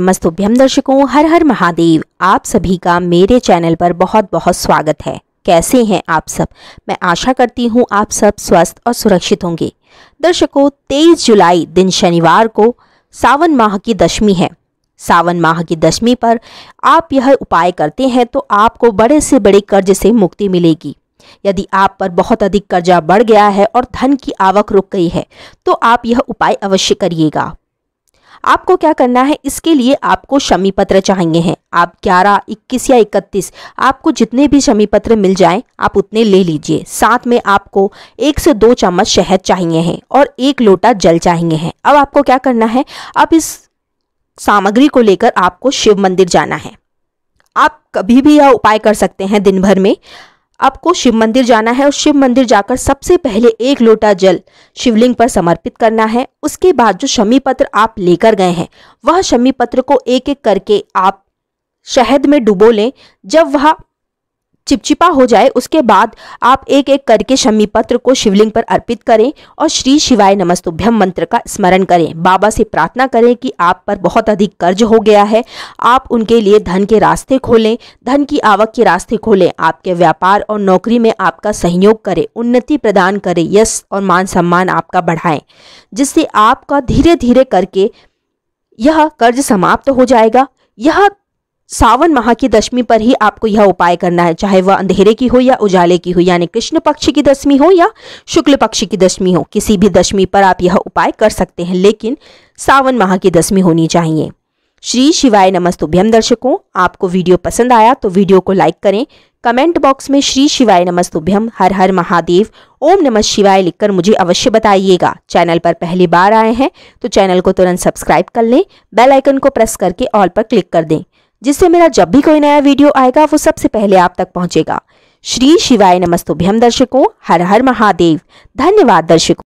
नमस्तुभ्यम दर्शकों हर हर महादेव आप सभी का मेरे चैनल पर बहुत बहुत स्वागत है कैसे हैं आप सब मैं आशा करती हूं आप सब स्वस्थ और सुरक्षित होंगे दर्शकों 23 जुलाई दिन शनिवार को सावन माह की दशमी है सावन माह की दशमी पर आप यह उपाय करते हैं तो आपको बड़े से बड़े कर्ज से मुक्ति मिलेगी यदि आप पर बहुत अधिक कर्जा बढ़ गया है और धन की आवक रुक गई है तो आप यह उपाय अवश्य करिएगा आपको क्या करना है इसके लिए आपको शमी पत्र चाहिए हैं आप 11, 21 या 31 आपको जितने भी शमी पत्र मिल जाएं आप उतने ले लीजिए साथ में आपको एक से दो चम्मच शहद चाहिए हैं और एक लोटा जल चाहिए हैं अब आपको क्या करना है अब इस सामग्री को लेकर आपको शिव मंदिर जाना है आप कभी भी यह उपाय कर सकते हैं दिन भर में आपको शिव मंदिर जाना है और शिव मंदिर जाकर सबसे पहले एक लोटा जल शिवलिंग पर समर्पित करना है उसके बाद जो शमी पत्र आप लेकर गए हैं वह शमी पत्र को एक एक करके आप शहद में डुबो लें जब वह चिपचिपा हो जाए उसके बाद आप एक एक करके शमी पत्र को शिवलिंग पर अर्पित करें और श्री शिवाय नमस्तुभ्यम मंत्र का स्मरण करें बाबा से प्रार्थना करें कि आप पर बहुत अधिक कर्ज हो गया है आप उनके लिए धन के रास्ते खोलें धन की आवक के रास्ते खोलें आपके व्यापार और नौकरी में आपका सहयोग करें उन्नति प्रदान करें यश और मान सम्मान आपका बढ़ाएं जिससे आपका धीरे धीरे करके यह कर्ज समाप्त हो जाएगा यह सावन माह की दशमी पर ही आपको यह उपाय करना है चाहे वह अंधेरे की हो या उजाले की हो यानी कृष्ण पक्ष की दशमी हो या शुक्ल पक्ष की दशमी हो किसी भी दशमी पर आप यह उपाय कर सकते हैं लेकिन सावन माह की दशमी होनी चाहिए श्री शिवाय नमस्तुभ्यम दर्शकों आपको वीडियो पसंद आया तो वीडियो को लाइक करें कमेंट बॉक्स में श्री शिवाय नमस्तुभ्यम हर हर महादेव ओम नमः शिवाय लिखकर मुझे अवश्य बताइएगा चैनल पर पहली बार आए हैं तो चैनल को तुरंत सब्सक्राइब कर लें बेल आइकन को प्रेस करके ऑल पर क्लिक कर दें जिससे मेरा जब भी कोई नया वीडियो आएगा वो सबसे पहले आप तक पहुंचेगा श्री शिवाय नमस्तुभ्यम दर्शकों हर हर महादेव धन्यवाद दर्शकों